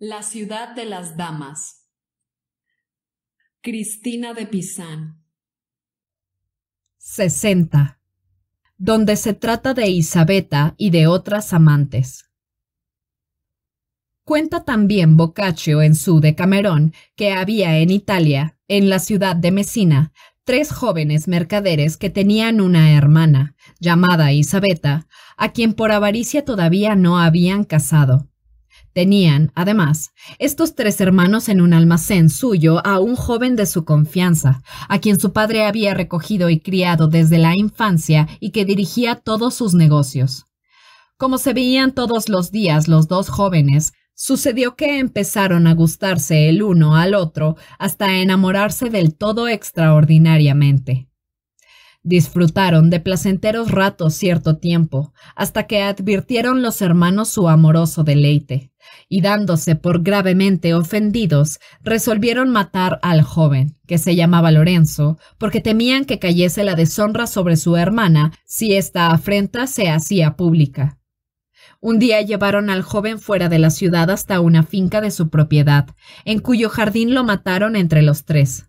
La ciudad de las damas. Cristina de Pizán. 60. Donde se trata de Isabeta y de otras amantes. Cuenta también Boccaccio en su Decamerón que había en Italia, en la ciudad de Messina, tres jóvenes mercaderes que tenían una hermana, llamada Isabeta, a quien por avaricia todavía no habían casado Tenían, además, estos tres hermanos en un almacén suyo a un joven de su confianza, a quien su padre había recogido y criado desde la infancia y que dirigía todos sus negocios. Como se veían todos los días los dos jóvenes, sucedió que empezaron a gustarse el uno al otro hasta enamorarse del todo extraordinariamente. Disfrutaron de placenteros ratos cierto tiempo, hasta que advirtieron los hermanos su amoroso deleite y dándose por gravemente ofendidos, resolvieron matar al joven, que se llamaba Lorenzo, porque temían que cayese la deshonra sobre su hermana si esta afrenta se hacía pública. Un día llevaron al joven fuera de la ciudad hasta una finca de su propiedad, en cuyo jardín lo mataron entre los tres.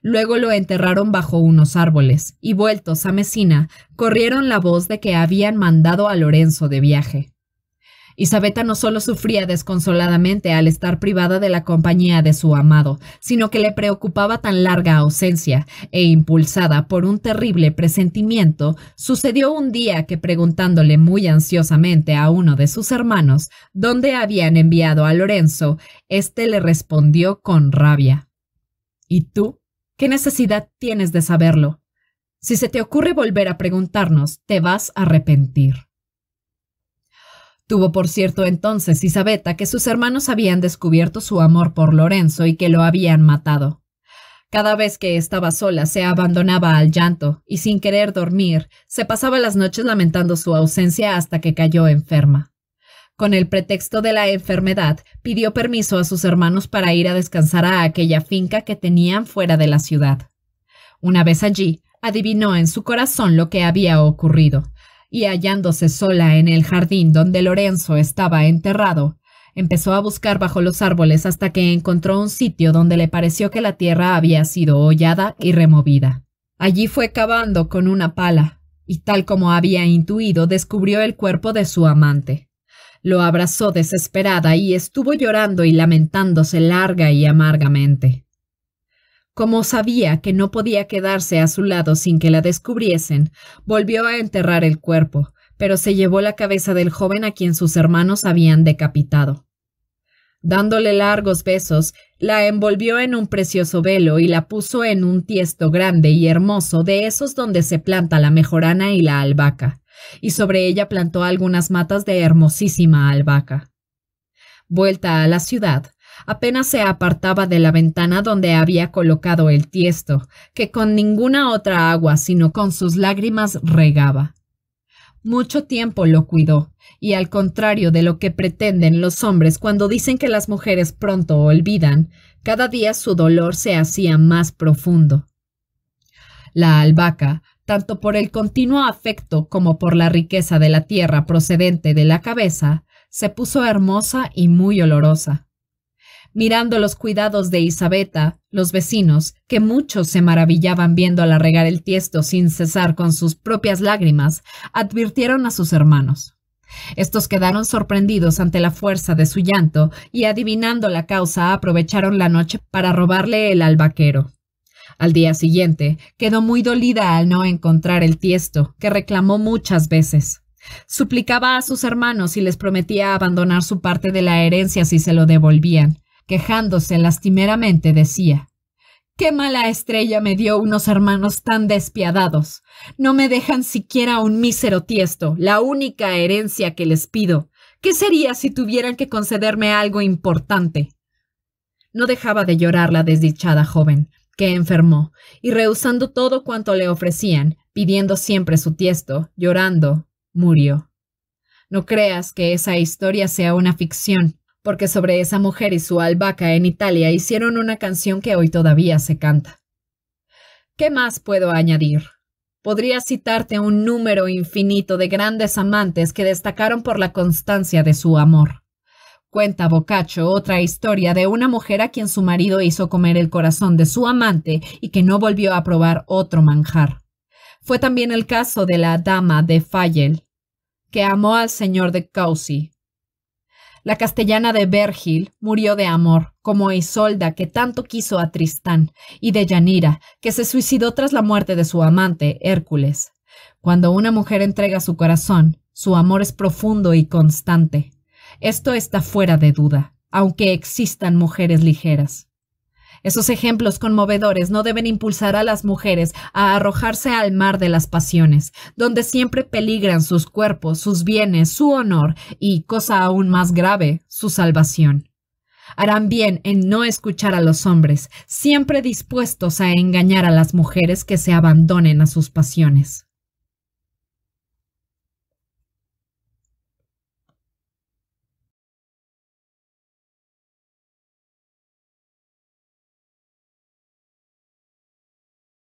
Luego lo enterraron bajo unos árboles, y vueltos a Mesina, corrieron la voz de que habían mandado a Lorenzo de viaje. Isabeta no solo sufría desconsoladamente al estar privada de la compañía de su amado, sino que le preocupaba tan larga ausencia, e impulsada por un terrible presentimiento, sucedió un día que preguntándole muy ansiosamente a uno de sus hermanos dónde habían enviado a Lorenzo, éste le respondió con rabia. ¿Y tú? ¿Qué necesidad tienes de saberlo? Si se te ocurre volver a preguntarnos, te vas a arrepentir. Tuvo por cierto entonces Isabeta que sus hermanos habían descubierto su amor por Lorenzo y que lo habían matado. Cada vez que estaba sola se abandonaba al llanto y sin querer dormir se pasaba las noches lamentando su ausencia hasta que cayó enferma. Con el pretexto de la enfermedad, pidió permiso a sus hermanos para ir a descansar a aquella finca que tenían fuera de la ciudad. Una vez allí, adivinó en su corazón lo que había ocurrido, y hallándose sola en el jardín donde Lorenzo estaba enterrado, empezó a buscar bajo los árboles hasta que encontró un sitio donde le pareció que la tierra había sido hollada y removida. Allí fue cavando con una pala, y tal como había intuido, descubrió el cuerpo de su amante. Lo abrazó desesperada y estuvo llorando y lamentándose larga y amargamente. Como sabía que no podía quedarse a su lado sin que la descubriesen, volvió a enterrar el cuerpo, pero se llevó la cabeza del joven a quien sus hermanos habían decapitado. Dándole largos besos, la envolvió en un precioso velo y la puso en un tiesto grande y hermoso de esos donde se planta la mejorana y la albahaca, y sobre ella plantó algunas matas de hermosísima albahaca. Vuelta a la ciudad, apenas se apartaba de la ventana donde había colocado el tiesto, que con ninguna otra agua sino con sus lágrimas regaba. Mucho tiempo lo cuidó, y al contrario de lo que pretenden los hombres cuando dicen que las mujeres pronto olvidan, cada día su dolor se hacía más profundo. La albahaca, tanto por el continuo afecto como por la riqueza de la tierra procedente de la cabeza, se puso hermosa y muy olorosa mirando los cuidados de Isabeta, los vecinos, que muchos se maravillaban viéndola regar el tiesto sin cesar con sus propias lágrimas, advirtieron a sus hermanos. Estos quedaron sorprendidos ante la fuerza de su llanto y adivinando la causa aprovecharon la noche para robarle el albaquero. Al día siguiente quedó muy dolida al no encontrar el tiesto, que reclamó muchas veces. Suplicaba a sus hermanos y les prometía abandonar su parte de la herencia si se lo devolvían, quejándose lastimeramente, decía Qué mala estrella me dio unos hermanos tan despiadados. No me dejan siquiera un mísero tiesto, la única herencia que les pido. ¿Qué sería si tuvieran que concederme algo importante? No dejaba de llorar la desdichada joven, que enfermó, y rehusando todo cuanto le ofrecían, pidiendo siempre su tiesto, llorando, murió. No creas que esa historia sea una ficción porque sobre esa mujer y su albahaca en Italia hicieron una canción que hoy todavía se canta. ¿Qué más puedo añadir? Podría citarte un número infinito de grandes amantes que destacaron por la constancia de su amor. Cuenta Boccaccio otra historia de una mujer a quien su marido hizo comer el corazón de su amante y que no volvió a probar otro manjar. Fue también el caso de la dama de Fayel, que amó al señor de Causi la castellana de Bergil murió de amor, como Isolda, que tanto quiso a Tristán, y de Yanira, que se suicidó tras la muerte de su amante, Hércules. Cuando una mujer entrega su corazón, su amor es profundo y constante. Esto está fuera de duda, aunque existan mujeres ligeras. Esos ejemplos conmovedores no deben impulsar a las mujeres a arrojarse al mar de las pasiones, donde siempre peligran sus cuerpos, sus bienes, su honor y, cosa aún más grave, su salvación. Harán bien en no escuchar a los hombres, siempre dispuestos a engañar a las mujeres que se abandonen a sus pasiones.